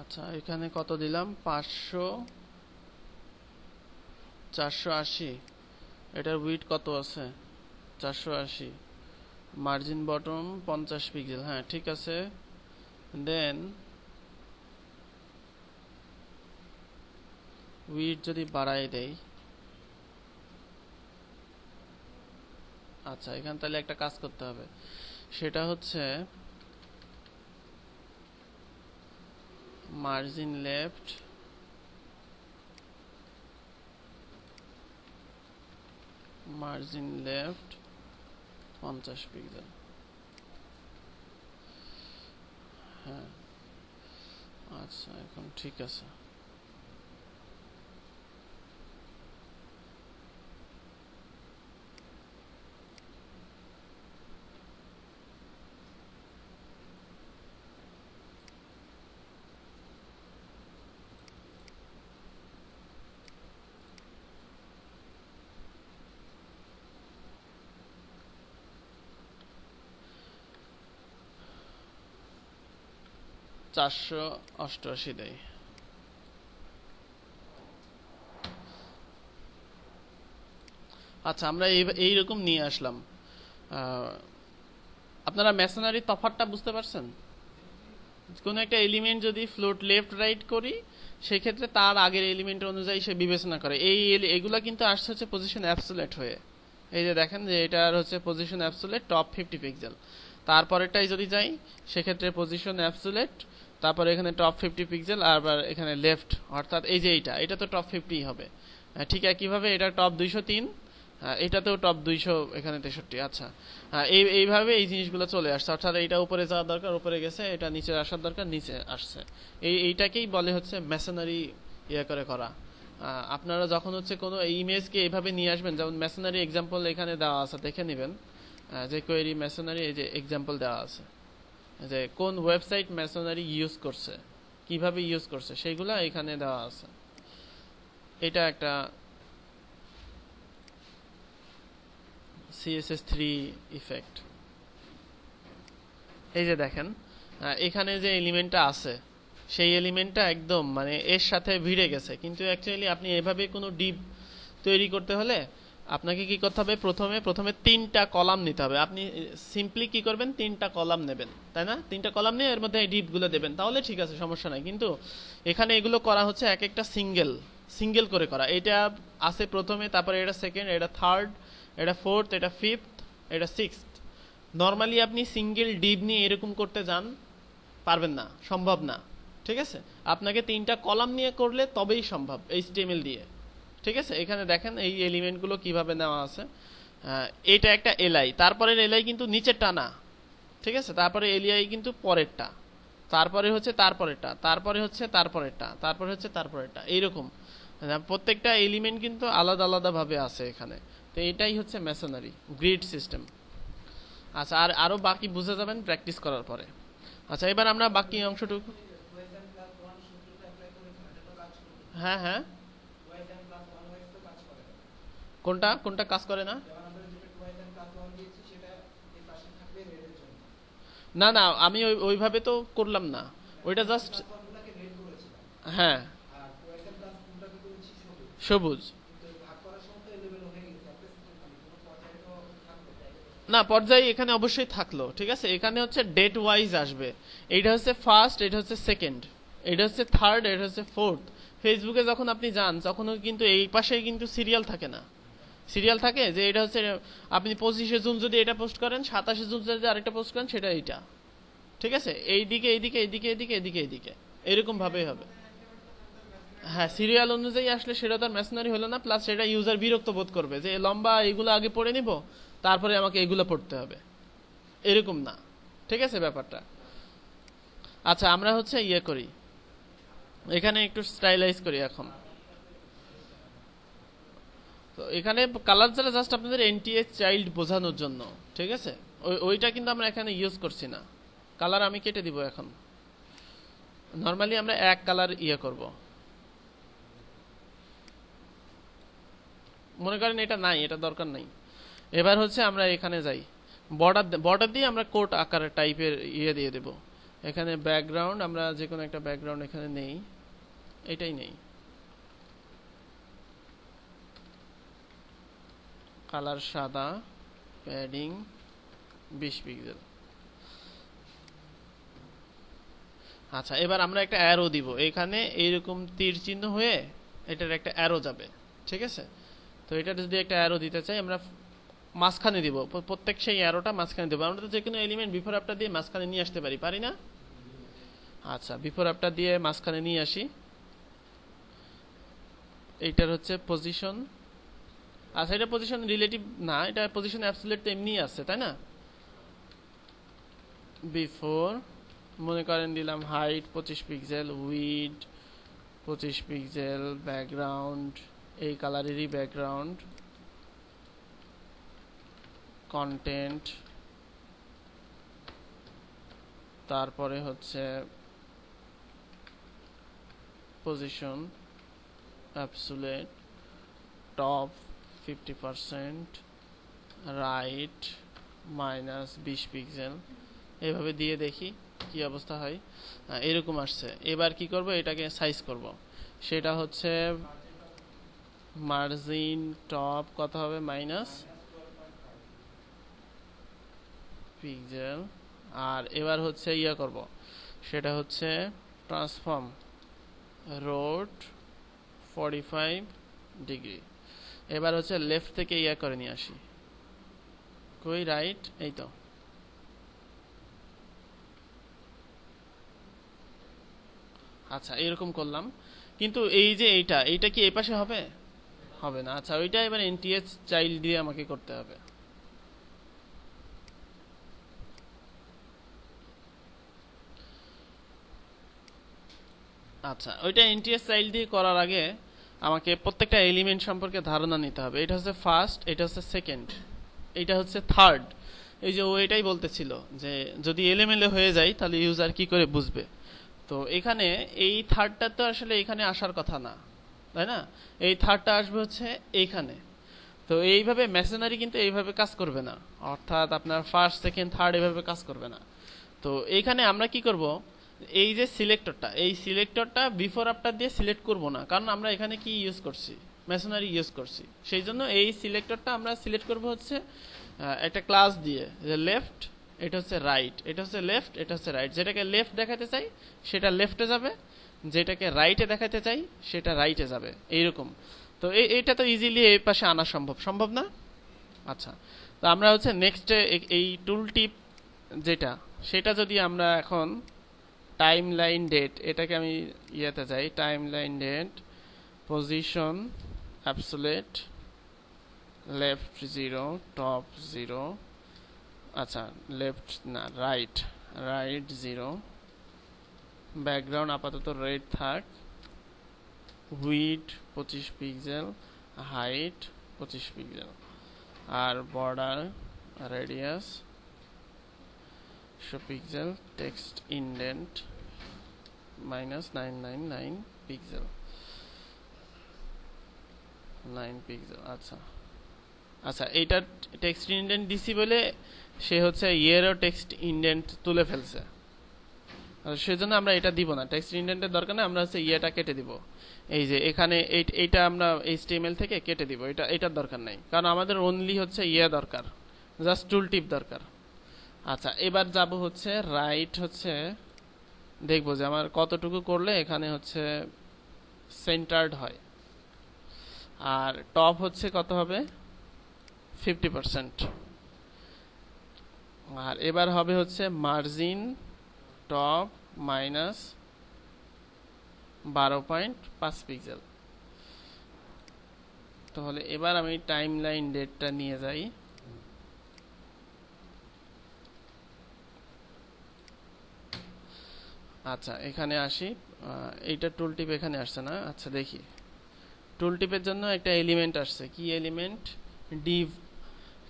আচ্ছা এখানে কত দিলাম পাঁচশো চারশো আশি এটার উইট কত আছে চারশো আশি মার্জিন বটম পঞ্চাশ পিক্সেল হ্যাঁ ঠিক আছে দেন উইট যদি বাড়াই দেই আচ্ছা এখানে তাহলে একটা কাজ করতে হবে সেটা হচ্ছে মার্জিন লেফট মার্জিন লেফট পঞ্চাশ পিক্সেল হ্যাঁ আচ্ছা এখন ঠিক আছে চারশো অষ্টআশি দেয় আচ্ছা আমরা এই এইরকম নিয়ে আসলাম আপনারা মেশনারি তফাতটা বুঝতে পারছেন কোনো একটা এলিমেন্ট যদি ফ্লোট লেফট রাইট করি সেক্ষেত্রে তার আগের এলিমেন্ট অনুযায়ী সে বিবেচনা করে এই এগুলা কিন্তু আসছে হচ্ছে পজিশন অ্যাপসুলেট হয়ে এই যে দেখেন যে এটার হচ্ছে position absolute top fifty pixel তারপরেরটাই যদি যাই সেক্ষেত্রে পজিশন অ্যাপসুলেট তারপরে এখানে টপ ফিফটি পিক্সেল আবার এখানে লেফট অর্থাৎ এই যে এইটা এটা তো টপ ফিফটিই হবে ঠিক একইভাবে এটা টপ দুইশো তিন এটাতেও টপ দুইশো এখানে তেষট্টি আচ্ছা এই এইভাবে এই জিনিসগুলো চলে আসছে অর্থাৎ এটা উপরে যাওয়ার দরকার উপরে গেছে এটা নিচে আসার দরকার নিচে আসছে এই এইটাকেই বলে হচ্ছে মেশনারি ইয়ে করে করা আপনারা যখন হচ্ছে কোনো ইমেজকে এইভাবে নিয়ে আসবেন যেমন মেশনারি এক্সাম্পল এখানে দেওয়া আছে দেখে নেবেন যে কোয়েরি মেশনারি এই যে এক্সাম্পল দেওয়া আছে যে কোন ওয়েবসাইট মেশনারি ইউজ করছে কিভাবে ইউজ করছে সেইগুলো এখানে দেওয়া আছে এটা একটা সিএসএস থ্রি ইফেক্ট এই যে দেখেন এখানে যে এলিমেন্টটা আছে সেই এলিমেন্টটা একদম মানে এর সাথে ভিড়ে গেছে কিন্তু অ্যাকচুয়ালি আপনি এভাবে কোনো ডিপ তৈরি করতে হলে আপনাকে কি করতে হবে প্রথমে প্রথমে তিনটা কলাম নিতে হবে আপনি সিম্পলি কি করবেন তিনটা কলাম নেবেন তাই না তিনটা কলাম নিয়ে এর মধ্যে ডিপগুলো দেবেন তাহলে ঠিক আছে সমস্যা নাই কিন্তু এখানে এগুলো করা হচ্ছে এক একটা সিঙ্গেল সিঙ্গেল করে করা এটা আছে প্রথমে তারপরে এটা সেকেন্ড এটা থার্ড এটা ফোর্থ এটা ফিফথ এটা সিক্স নর্মালি আপনি সিঙ্গেল ডিপ নিয়ে এরকম করতে যান পারবেন না সম্ভব না ঠিক আছে আপনাকে তিনটা কলাম নিয়ে করলে তবেই সম্ভব এইচ এল দিয়ে ঠিক আছে এখানে দেখেন এই এলিমেন্টগুলো কিভাবে নেওয়া আছে এটা একটা এলআই তারপরে এলআই কিন্তু নিচেরটা না ঠিক আছে তারপরে এলআই কিন্তু পরেরটা তারপরে হচ্ছে তারপরেরটা তারপরে হচ্ছে তারপরেরটা তারপরে হচ্ছে তারপরেরটা এইরকম প্রত্যেকটা এলিমেন্ট কিন্তু আলাদা আলাদাভাবে আছে এখানে তো এটাই হচ্ছে মেশনারি গ্রিড সিস্টেম আচ্ছা আর আরও বাকি বুঝে যাবেন প্র্যাকটিস করার পরে আচ্ছা এবার আমরা বাকি অংশটুকু হ্যাঁ হ্যাঁ কোনটা কোনটা কাজ করে না না না আমি ওইভাবে তো করলাম না ওইটা জাস্ট হ্যাঁ সবুজ না পর্যায়ে এখানে অবশ্যই থাকলো ঠিক আছে এখানে হচ্ছে ডেট ওয়াইজ আসবে এটা হচ্ছে ফার্স্ট এটা হচ্ছে সেকেন্ড এটা হচ্ছে থার্ড এটা হচ্ছে ফোর্থ ফেসবুকে যখন আপনি যান তখন কিন্তু এই পাশে কিন্তু সিরিয়াল থাকে না সিরিয়াল থাকে যে এটা হচ্ছে আপনি পঁচিশে জুন যদি এটা পোস্ট করেন সাতাশে জুন যদি আরেকটা পোস্ট করেন সেটা এইটা ঠিক আছে এইদিকে এইদিকে এইদিকে এইদিকে এদিকে এইদিকে এরকমভাবেই হবে হ্যাঁ সিরিয়াল অনুযায়ী আসলে সেটা তার মেশিনারি হলো না প্লাস সেটা ইউজার বিরক্ত বোধ করবে যে লম্বা এগুলো আগে পড়ে নিব তারপরে আমাকে এগুলো পড়তে হবে এরকম না ঠিক আছে ব্যাপারটা আচ্ছা আমরা হচ্ছে ইয়ে করি এখানে একটু স্টাইলাইজ করি এখন তো এখানে কালার ছাড়া জাস্ট আপনাদের এনটিএস চাইল্ড বোঝানোর জন্য ঠিক আছে ওই ওইটা কিন্তু আমরা এখানে ইউজ করছি না কালার আমি কেটে দিব এখন নর্মালি আমরা এক কালার ইয়ে করব মনে করেন এটা নাই এটা দরকার নাই এবার হচ্ছে আমরা এখানে যাই বর্ডার বর্ডার দিয়ে আমরা কোট আকার টাইপের ইয়ে দিয়ে দেব এখানে ব্যাকগ্রাউন্ড আমরা যে কোনো একটা ব্যাকগ্রাউন্ড এখানে নেই এটাই নেই কালার সাদা প্যাডিং বিশ পিক্সেল আচ্ছা এবার আমরা একটা অ্যারো দিব এখানে এইরকম তীর চিহ্ন হয়ে এটার একটা অ্যারো যাবে ঠিক আছে তো এটা যদি একটা অ্যারো দিতে চাই আমরা মাঝখানে দিব প্রত্যেক সেই অ্যারোটা মাঝখানে দেবো আমরা তো যে কোনো এলিমেন্ট বিফোর আপটা দিয়ে মাঝখানে নিয়ে আসতে পারি পারি না আচ্ছা বিফোর আপটা দিয়ে মাঝখানে নিয়ে আসি এইটার হচ্ছে পজিশন আচ্ছা এটা পজিশন রিলেটিভ না এটা পজিশন অ্যাবসুলেট তো এমনিই আছে তাই না বিফোর মনে করেন দিলাম হাইট পঁচিশ পিক্সেল উইড পঁচিশ পিক্সেল ব্যাকগ্রাউন্ড এই কালারেরই ব্যাকগ্রাউন্ড কন্টেন্ট তারপরে হচ্ছে position absolute top fifty percent right minus বিশ পিক্সেল এভাবে দিয়ে দেখি কি অবস্থা হয় এরকম আসছে এবার কি করব এটাকে সাইজ করব সেটা হচ্ছে মার্জিন টপ কত হবে মাইনাস পিক্সেল আর এবার হচ্ছে ইয়া করব সেটা হচ্ছে transform rotate forty five degree এবার হচ্ছে লেফট থেকে ইয়া করে নিয়ে আসি কই রাইট এই তো আচ্ছা এরকম করলাম কিন্তু এই যে এইটা এইটা কি এই পাশে হবে হবে না আচ্ছা ওইটা এবার এনটিএস চাইল্ড দিয়ে আমাকে করতে হবে আচ্ছা ওইটা এনটিএস চাইল্ড দিয়ে করার আগে আমাকে প্রত্যেকটা এলিমেন্ট সম্পর্কে ধারণা নিতে হবে এটা হচ্ছে ফার্স্ট এটা হচ্ছে সেকেন্ড এটা হচ্ছে থার্ড এই যে ও এটাই বলতেছিল যে যদি এলেমেলে হয়ে যায় তাহলে ইউজার কি করে বুঝবে তো এখানে এই থার্ডটা তো আসলে এখানে আসার কথা না তাই না এই থার্ডটা আসবে হচ্ছে এইখানে তো এইভাবে মেশিনারি কিন্তু এইভাবে কাজ করবে না অর্থাৎ আপনার ফার্স্ট সেকেন্ড থার্ড এভাবে কাজ করবে না তো এইখানে আমরা কি করব এই যে সিলেক্টরটা এই সিলেক্টরটা বিফোর আফটার দিয়ে সিলেক্ট করব না কারণ আমরা এখানে কি ইউজ করছি মেশিনারি ইউজ করছি সেই জন্য এই সিলেক্টরটা আমরা সিলেক্ট করব হচ্ছে একটা ক্লাস দিয়ে যে লেফট এটা হচ্ছে রাইট এটা হচ্ছে লেফট এটা হচ্ছে রাইট যেটাকে লেফট দেখাতে চাই সেটা লেফটে যাবে যেটাকে রাইটে দেখাতে চাই সেটা রাইটে যাবে এইরকম তো এইটা তো ইজিলি এই পাশে আনা সম্ভব সম্ভব না আচ্ছা তো আমরা হচ্ছে নেক্সটে এই টুল টিপ যেটা সেটা যদি আমরা এখন টাইম লাইন ডেট এটাকে আমি ইয়েতে চাই time line date position absolute left zero top zero আচ্ছা লেফট না রাইট রাইট জিরো ব্যাকগ্রাউন্ড আপাতত রেড থাক উইড পঁচিশ পিক্সেল হাইট পঁচিশ পিক্সেল আর বর্ডার রেডিয়াস একশো pixel text indent minus nine nine nine pixel nine আচ্ছা আচ্ছা টেক্সট ইনডেন্ট দিছি বলে সে হচ্ছে ইয়েরও টেক্সট ইনডেন্ট তুলে ফেলছে সেজন্য আমরা এটা দিব না টেক্সট ইন্ডেন্টের দরকার না আমরা হচ্ছে ইয়েটা কেটে দিব এই যে এখানে এইটা আমরা এইচটিএমএল থেকে কেটে দিব এটা এটার দরকার নাই কারণ আমাদের অনলি হচ্ছে ইয়ে দরকার জাস্ট টুল টিপ দরকার আচ্ছা এবার যাব হচ্ছে রাইট হচ্ছে দেখব যে আমার কতটুকু করলে এখানে হচ্ছে সেন্টার্ড হয় আর টপ হচ্ছে কত হবে ফিফটি পারসেন্ট আর এবার হবে হচ্ছে মার্জিন টপ মাইনাস বারো পয়েন্ট পাঁচ পিক্সেল তাহলে এবার আমি টাইম লাইন ডেটটা নিয়ে যাই আচ্ছা এখানে আসি এইটা টুল টিপ এখানে আসছে না আচ্ছা দেখি টুল টিপের জন্য একটা এলিমেন্ট আসছে কি element div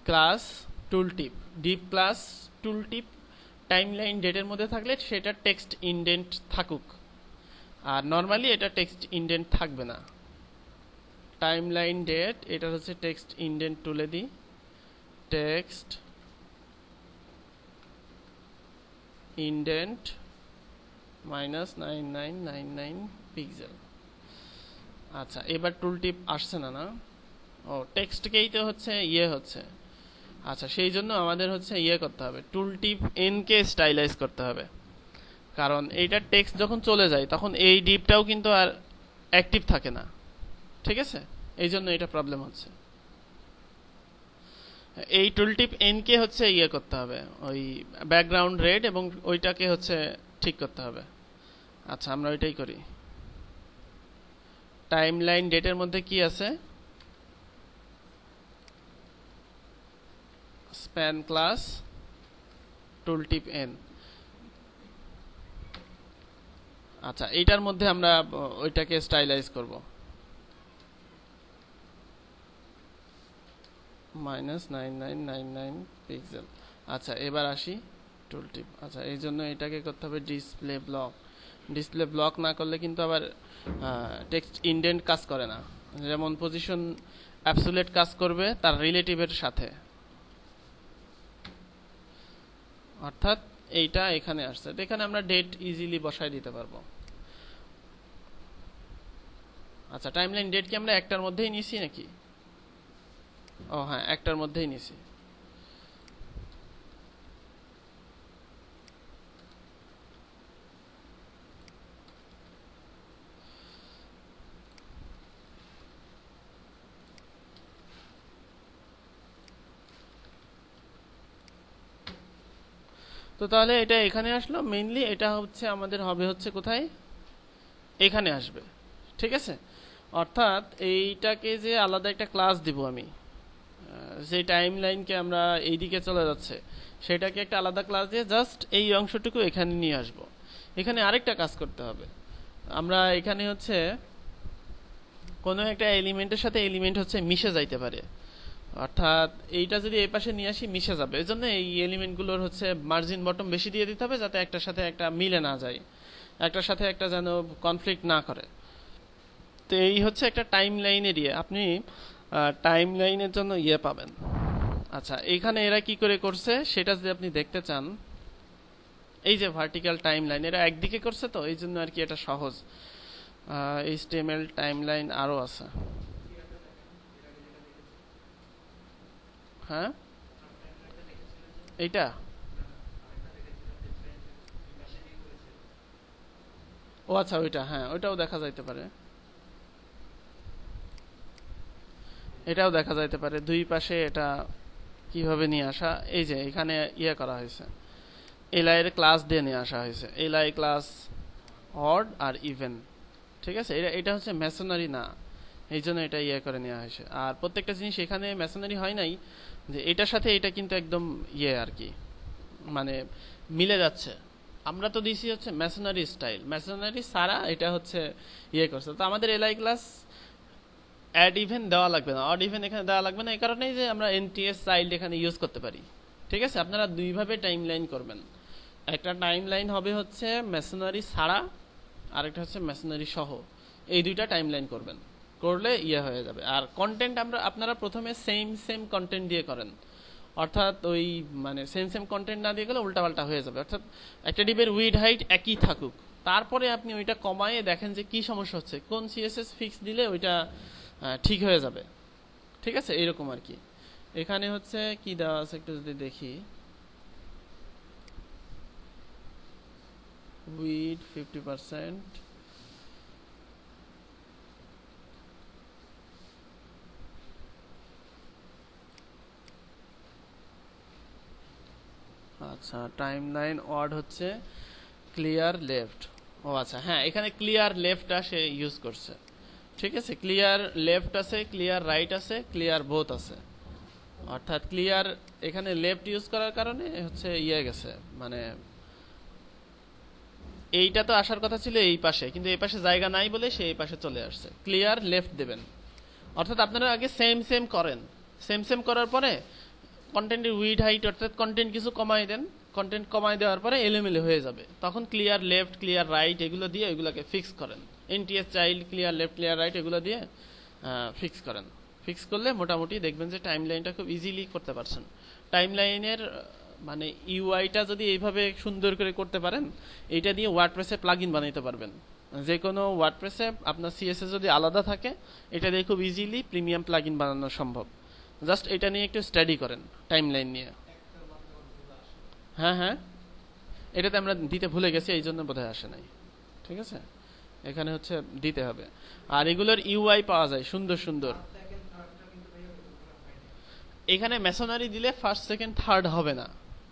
class tooltip div class tooltip timeline ডেটের মধ্যে থাকলে সেটা টেক্সট ইনডেন্ট থাকুক আর নর্মালি এটা টেক্সট ইনডেন্ট থাকবে না টাইমলাইন ডেট এটা হচ্ছে টেক্সট ইনডেন্ট তুলে দিই text indent minus nine nine nine nine pixel আচ্ছা এবার টুল টিপ আসছে না না ও টেক্সটকেই তো হচ্ছে ইয়ে হচ্ছে আচ্ছা সেই জন্য আমাদের হচ্ছে ইয়ে করতে হবে টুল টিপ এনকে স্টাইলাইজ করতে হবে কারণ এইটার টেক্সট যখন চলে যায় তখন এই ডিপটাও কিন্তু আর অ্যাক্টিভ থাকে না ঠিক আছে এই জন্য এটা প্রবলেম হচ্ছে এই টুলটিপ এনকে হচ্ছে ইয়ে করতে হবে ওই ব্যাকগ্রাউন্ড রেড এবং ওইটাকে হচ্ছে ঠিক করতে হবে আচ্ছা আমরা ওইটাই করি টাইম লাইন ডেটের মধ্যে কি আছে স্প্যান ক্লাস টুলটিপ এন আচ্ছা এইটার মধ্যে আমরা ওইটাকে স্টাইলাইজ করব minus nine nine nine nine pixel আচ্ছা এবার আসি টুলটিপ আচ্ছা এই জন্য এটাকে করতে হবে ডিসপ্লে ব্লক ডিসপ্লে ব্লক না করলে কিন্তু আবার টেক্সট ইন্ডেন্ট কাজ করে না যেমন পজিশন অ্যাপসুলেট কাজ করবে তার রিলেটিভের সাথে অর্থাৎ এইটা এখানে আসছে এখানে আমরা ডেট ইজিলি বসায় দিতে পারবো আচ্ছা টাইমলাইন ডেট কি আমরা একটার মধ্যেই নিছি নাকি ও হ্যাঁ একটার মধ্যেই নিছি তো তাহলে এটা এখানে আসলো মেইনলি এটা হচ্ছে আমাদের হবে হচ্ছে কোথায় এখানে আসবে ঠিক আছে অর্থাৎ এইটাকে যে আলাদা একটা ক্লাস দিব আমি যে টাইম লাইনকে আমরা এইদিকে চলে যাচ্ছে সেটাকে একটা আলাদা ক্লাস দিয়ে জাস্ট এই অংশটুকু এখানে নিয়ে আসব এখানে আরেকটা কাজ করতে হবে আমরা এখানে হচ্ছে কোনো একটা এলিমেন্টের সাথে এলিমেন্ট হচ্ছে মিশে যাইতে পারে অর্থাৎ এইটা যদি এই পাশে নিয়ে আসি মিশে যাবে এই জন্য এই এলিমেন্টগুলোর হচ্ছে মার্জিন বটম বেশি দিয়ে দিতে হবে যাতে একটার সাথে একটা মিলে না যায় একটার সাথে একটা যেন কনফ্লিক্ট না করে তো এই হচ্ছে একটা টাইম লাইনের ইয়ে আপনি টাইম লাইনের জন্য ইয়ে পাবেন আচ্ছা এখানে এরা কি করে করছে সেটা যদি আপনি দেখতে চান এই যে ভার্টিক্যাল টাইম লাইন এরা একদিকে করছে তো এই জন্য আর কি এটা সহজ এল টাইম লাইন আরও আছে হ্যাঁ এইটা ও আচ্ছা ওইটা হ্যাঁ ওইটাও দেখা যাইতে পারে এটাও দেখা যাইতে পারে দুই পাশে এটা কিভাবে নিয়ে আসা এই যে এখানে ইয়ে করা হয়েছে এলাইয়ের ক্লাস দিয়ে নিয়ে আসা হয়েছে এলাই ক্লাস হড আর ইভেন ঠিক আছে এটা এটা হচ্ছে মেশনারি না এই জন্য এটা ইয়ে করে নেওয়া হয়েছে আর প্রত্যেকটা জিনিস এখানে মেশিনারি হয় নাই যে এটার সাথে এটা কিন্তু একদম ইয়ে আর কি মানে মিলে যাচ্ছে আমরা তো দিছি হচ্ছে মেশনারি স্টাইল মেশনারি সারা এটা হচ্ছে ইয়ে করছে তো আমাদের এলআই ক্লাস অ্যাড ইভেন দেওয়া লাগবে না অড ইভেন এখানে দেওয়া লাগবে না এই কারণেই যে আমরা এনটিএস চাইল্ড এখানে ইউজ করতে পারি ঠিক আছে আপনারা দুইভাবে টাইম লাইন করবেন একটা টাইম লাইন হবে হচ্ছে মেশনারি সারা আরেকটা হচ্ছে মেশনারি সহ এই দুইটা টাইম লাইন করবেন করলে ইয়ে হয়ে যাবে আর কন্টেন্ট আমরা আপনারা প্রথমে সেম সেম কন্টেন্ট দিয়ে করেন অর্থাৎ ওই মানে সেম সেম কন্টেন্ট না দিয়ে গেলে উল্টাপাল্টা হয়ে যাবে অর্থাৎ একটা ডিপের উইড হাইট একই থাকুক তারপরে আপনি ওইটা কমায়ে দেখেন যে কি সমস্যা হচ্ছে কোন সিএসএস ফিক্স দিলে ওইটা ঠিক হয়ে যাবে ঠিক আছে এরকম আর কি এখানে হচ্ছে কি দেওয়া আছে একটু যদি দেখি উইড ফিফটি পার্সেন্ট আচ্ছা টাইম লাইন ওয়ার্ড হচ্ছে ক্লিয়ার লেফট ও আচ্ছা হ্যাঁ এখানে ক্লিয়ার লেফট আসে ইউজ করছে ঠিক আছে ক্লিয়ার লেফট আছে ক্লিয়ার রাইট আছে ক্লিয়ার বোথ আছে অর্থাৎ ক্লিয়ার এখানে লেফট ইউজ করার কারণে হচ্ছে ইয়ে গেছে মানে এইটা তো আসার কথা ছিল এই পাশে কিন্তু এই পাশে জায়গা নাই বলে সে এই পাশে চলে আসছে ক্লিয়ার লেফট দেবেন অর্থাৎ আপনারা আগে সেম সেম করেন সেম সেম করার পরে কন্টেন্টের উইড হাইট অর্থাৎ কন্টেন্ট কিছু কমাই দেন কন্টেন্ট কমাই দেওয়ার পরে এলোমেলো হয়ে যাবে তখন ক্লিয়ার লেফট ক্লিয়ার রাইট এগুলো দিয়ে এগুলোকে ফিক্স করেন nth child clear left clear right এগুলো দিয়ে ফিক্স করেন ফিক্স করলে মোটামুটি দেখবেন যে টাইম লাইনটা খুব ইজিলি করতে পারছেন টাইম লাইনের মানে ইউআইটা যদি এইভাবে সুন্দর করে করতে পারেন এটা দিয়ে ওয়ার্ডপ্রেসে প্লাগ ইন বানাইতে পারবেন যে কোনো ওয়ার্ডপ্রেসে আপনার সিএসএ যদি আলাদা থাকে এটা দিয়ে খুব ইজিলি প্রিমিয়াম প্লাগ ইন বানানো সম্ভব জাস্ট এটা নিয়ে একটু স্টাডি করেন টাইম লাইন নিয়ে হ্যাঁ হ্যাঁ এটাতে আমরা দিতে ভুলে গেছি এই জন্য বোধহয় আসে নাই ঠিক আছে এখানে হচ্ছে দিতে হবে আর এগুলোর ইউআই পাওয়া যায় সুন্দর সুন্দর এখানে মেশনারি দিলে ফার্স্ট সেকেন্ড থার্ড হবে না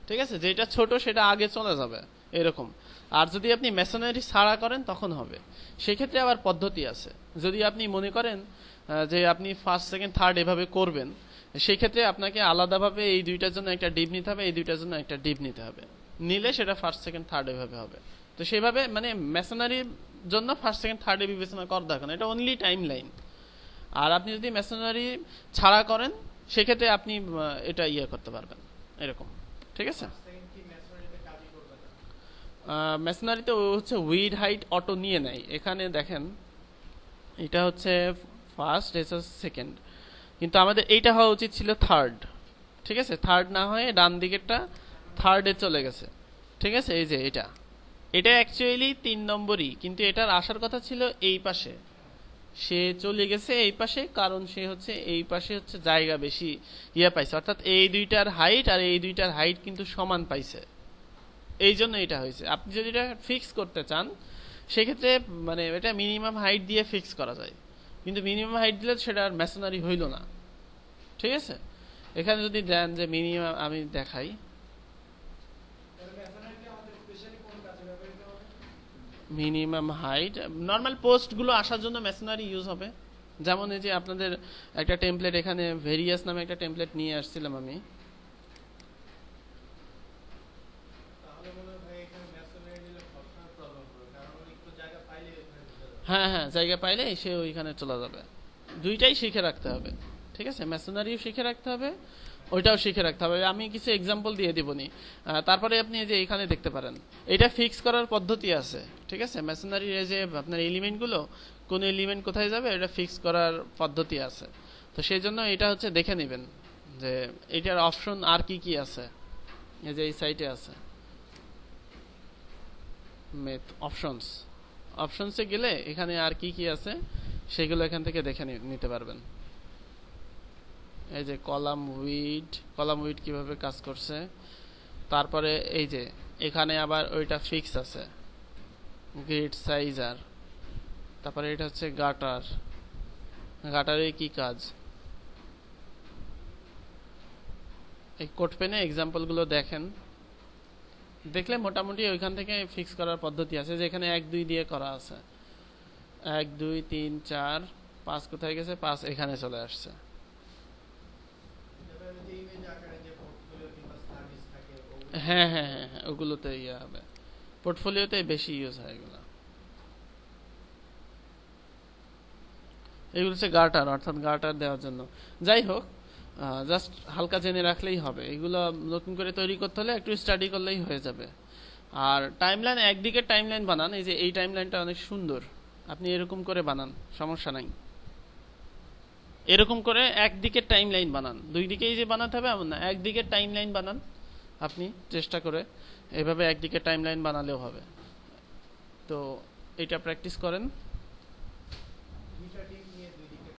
ঠিক আছে যেটা ছোট সেটা আগে চলে যাবে এরকম আর যদি আপনি মেশনারি ছাড়া করেন তখন হবে সেক্ষেত্রে আবার পদ্ধতি আছে যদি আপনি মনে করেন যে আপনি ফার্স্ট সেকেন্ড থার্ড এভাবে করবেন সেক্ষেত্রে আপনাকে আলাদাভাবে এই দুইটার জন্য একটা ডিপ নিতে হবে এই দুইটার জন্য একটা ডিপ নিতে হবে নিলে সেটা ফার্স্ট সেকেন্ড থার্ড এভাবে হবে তো সেভাবে মানে মেশনারির জন্য ফার্স্ট সেকেন্ড থার্ডে বিবেচনা করা দরকার এটা অনলি টাইম লাইন আর আপনি যদি মেশনারি ছাড়া করেন সেক্ষেত্রে আপনি এটা ইয়ে করতে পারবেন এরকম ঠিক আছে মেশনারিতে হচ্ছে উইড হাইট অটো নিয়ে নেয় এখানে দেখেন এটা হচ্ছে ফার্স্ট এটা সেকেন্ড কিন্তু আমাদের এইটা হওয়া উচিত ছিল থার্ড ঠিক আছে থার্ড না হয়ে ডান দিকেরটা থার্ডে চলে গেছে ঠিক আছে এই যে এটা এটা অ্যাকচুয়ালি তিন নম্বরই কিন্তু এটার আসার কথা ছিল এই পাশে সে চলে গেছে এই পাশে কারণ সে হচ্ছে এই পাশে হচ্ছে জায়গা বেশি ইয়ে পাইছে অর্থাৎ এই দুইটার হাইট আর এই দুইটার হাইট কিন্তু সমান পাইছে এই জন্য এটা হয়েছে আপনি যদি এটা ফিক্স করতে চান সেক্ষেত্রে মানে এটা মিনিমাম হাইট দিয়ে ফিক্স করা যায় কিন্তু মিনিমাম হাইট দিলে সেটা আর মেশিনারি হইল না ঠিক আছে এখানে যদি দেন যে মিনিমাম আমি দেখাই মিনিমাম হাইট নর্মাল পোস্টগুলো আসার জন্য মেশিনারি ইউজ হবে যেমন এই যে আপনাদের একটা টেমপ্লেট এখানে ভেরিয়াস নামে একটা টেমপ্লেট নিয়ে আসছিলাম আমি হ্যাঁ হ্যাঁ জায়গা পাইলে সে ওইখানে চলে যাবে দুইটাই শিখে রাখতে হবে ঠিক আছে মেশিনারিও শিখে রাখতে হবে ওইটাও শিখে রাখতে হবে আমি কিছু এক্সাম্পল দিয়ে দিবনি তারপরে আপনি যে এখানে দেখতে পারেন এটা ফিক্স করার পদ্ধতি আছে ঠিক আছে এই যে আপনার এলিমেন্টগুলো কোন এলিমেন্ট কোথায় যাবে এটা ফিক্স করার পদ্ধতি আছে তো সেই জন্য এটা হচ্ছে দেখে নেবেন যে এটার অপশন আর কি কি আছে এই যে এই সাইটে আছে মেথ অপশনস অপশনসে গেলে এখানে আর কি কি আছে সেগুলো এখান থেকে দেখে নিতে পারবেন এই যে কলাম উইড কলাম উইড কিভাবে কাজ করছে তারপরে এই যে এখানে আবার ওইটা ফিক্স আছে গ্রিড সাইজার তারপরে এটা হচ্ছে গাটার গাটারে কি কাজ এই কোট পেনে এক্সাম্পলগুলো দেখেন দেখলে মোটামুটি ওইখান থেকে ফিক্স করার পদ্ধতি আছে যেখানে এক দুই দিয়ে করা আছে এক দুই তিন চার পাঁচ কোথায় গেছে পাঁচ এখানে চলে আসছে হ্যাঁ হ্যাঁ হ্যাঁ হ্যাঁ ওগুলোতে ইয়ে হবে পোর্টফোলিওতে বেশি ইউজ হয় এগুলো এগুলো হচ্ছে গার্টার অর্থাৎ গার্টার দেওয়ার জন্য যাই হোক জাস্ট হালকা জেনে রাখলেই হবে এগুলো নতুন করে তৈরি করতে হলে একটু স্টাডি করলেই হয়ে যাবে আর টাইম লাইন একদিকে লাইন বানান এই যে এই টাইম লাইনটা অনেক সুন্দর আপনি এরকম করে বানান সমস্যা নাই এরকম করে একদিকে লাইন বানান দুই দিকেই যে বানাতে হবে এমন না একদিকে লাইন বানান আপনি চেষ্টা করে এভাবে একদিকে লাইন বানালেও হবে তো এটা প্র্যাকটিস করেন